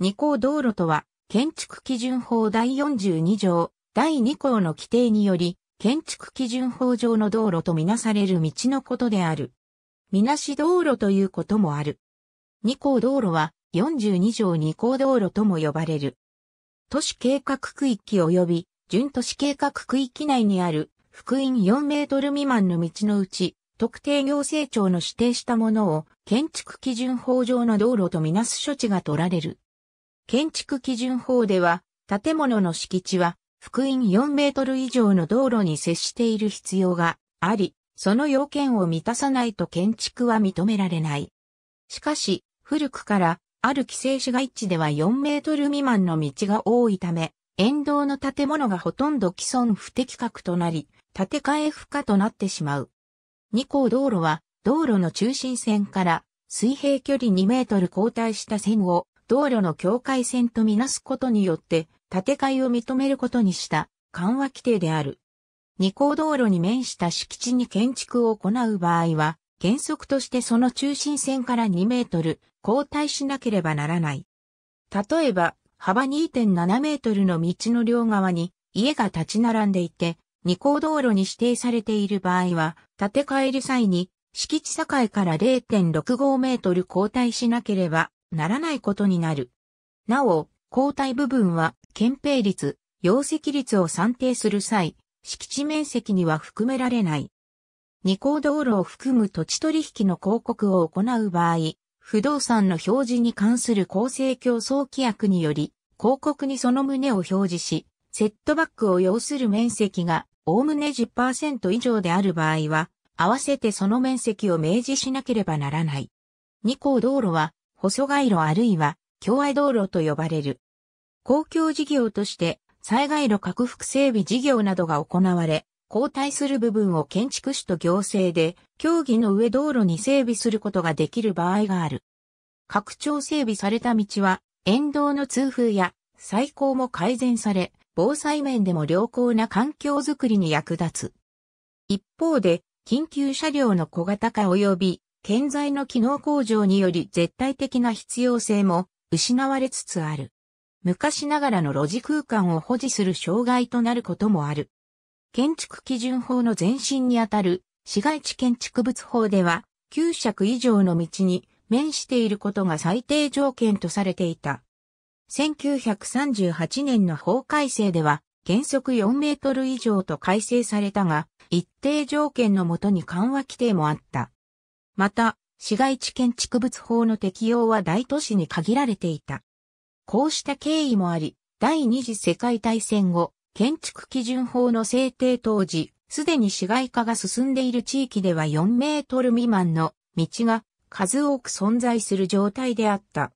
二項道路とは、建築基準法第42条、第2項の規定により、建築基準法上の道路とみなされる道のことである。みなし道路ということもある。二項道路は、42条二項道路とも呼ばれる。都市計画区域及び、準都市計画区域内にある、福音4メートル未満の道のうち、特定行政庁の指定したものを建築基準法上の道路とみなす処置が取られる。建築基準法では、建物の敷地は、福音4メートル以上の道路に接している必要があり、その要件を満たさないと建築は認められない。しかし、古くから、ある規制市街地では4メートル未満の道が多いため、沿道の建物がほとんど既存不適格となり、建て替え不可となってしまう。二項道路は、道路の中心線から水平距離2メートル後退した線を道路の境界線とみなすことによって、建て替えを認めることにした緩和規定である。二項道路に面した敷地に建築を行う場合は、原則としてその中心線から2メートル後退しなければならない。例えば、幅2.7メートルの道の両側に家が立ち並んでいて、二項道路に指定されている場合は、建て替える際に、敷地境から0.65メートル後退しなければならないことになる。なお、交代部分は、憲兵率、容積率を算定する際、敷地面積には含められない。二項道路を含む土地取引の広告を行う場合、不動産の表示に関する公正競争規約により、広告にその旨を表示し、セットバックを要する面積が、おおむね10%以上である場合は、合わせてその面積を明示しなければならない。二項道路は、細街路あるいは、共愛道路と呼ばれる。公共事業として、災害路拡幅整備事業などが行われ、交代する部分を建築士と行政で、協議の上道路に整備することができる場合がある。拡張整備された道は、沿道の通風や、最高も改善され、防災面でも良好な環境づくりに役立つ。一方で、緊急車両の小型化及び建材の機能向上により絶対的な必要性も失われつつある。昔ながらの路地空間を保持する障害となることもある。建築基準法の前身にあたる市街地建築物法では9尺以上の道に面していることが最低条件とされていた。1938年の法改正では原則4メートル以上と改正されたが、一定条件のもとに緩和規定もあった。また、市街地建築物法の適用は大都市に限られていた。こうした経緯もあり、第二次世界大戦後、建築基準法の制定当時、すでに市街化が進んでいる地域では4メートル未満の道が数多く存在する状態であった。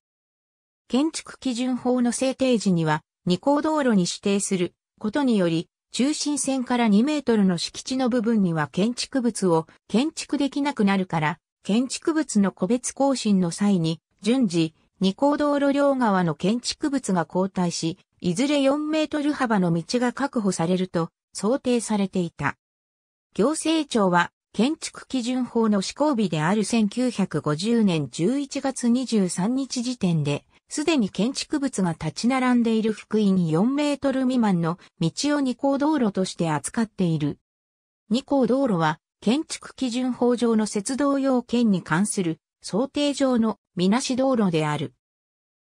建築基準法の制定時には、二項道路に指定することにより、中心線から2メートルの敷地の部分には建築物を建築できなくなるから、建築物の個別更新の際に、順次、二高道路両側の建築物が交代し、いずれ4メートル幅の道が確保されると想定されていた。行政庁は建築基準法の施行日である1950年11月23日時点で、すでに建築物が立ち並んでいる福井に4メートル未満の道を二高道路として扱っている。二高道路は建築基準法上の接道要件に関する想定上のみなし道路である。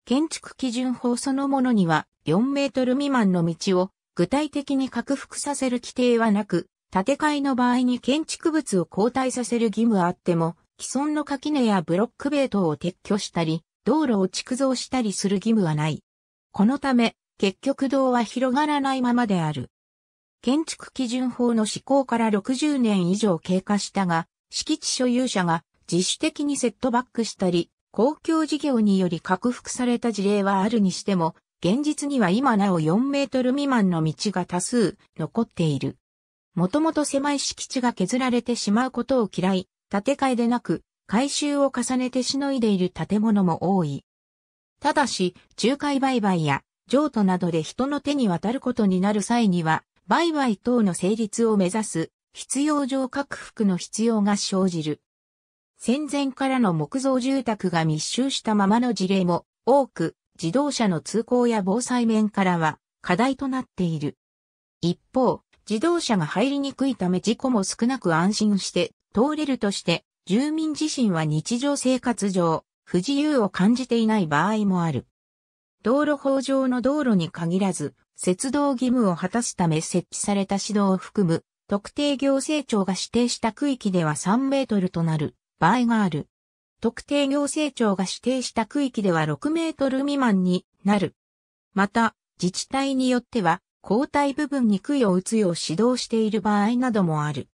建築基準法そのものには4メートル未満の道を具体的に拡幅させる規定はなく、建て替えの場合に建築物を交代させる義務はあっても、既存の垣根やブロックベートを撤去したり、道路を築造したりする義務はない。このため、結局道は広がらないままである。建築基準法の施行から60年以上経過したが、敷地所有者が自主的にセットバックしたり、公共事業により拡幅された事例はあるにしても、現実には今なお4メートル未満の道が多数残っている。もともと狭い敷地が削られてしまうことを嫌い、建て替えでなく、改修を重ねてしのいでいる建物も多い。ただし、仲介売買や譲渡などで人の手に渡ることになる際には、売買等の成立を目指す必要上拡幅の必要が生じる。戦前からの木造住宅が密集したままの事例も多く、自動車の通行や防災面からは課題となっている。一方、自動車が入りにくいため事故も少なく安心して通れるとして、住民自身は日常生活上、不自由を感じていない場合もある。道路法上の道路に限らず、節道義務を果たすため設置された指導を含む、特定行政庁が指定した区域では3メートルとなる場合がある。特定行政庁が指定した区域では6メートル未満になる。また、自治体によっては、交代部分に杭を打つよう指導している場合などもある。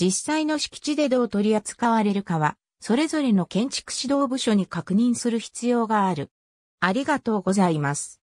実際の敷地でどう取り扱われるかは、それぞれの建築指導部署に確認する必要がある。ありがとうございます。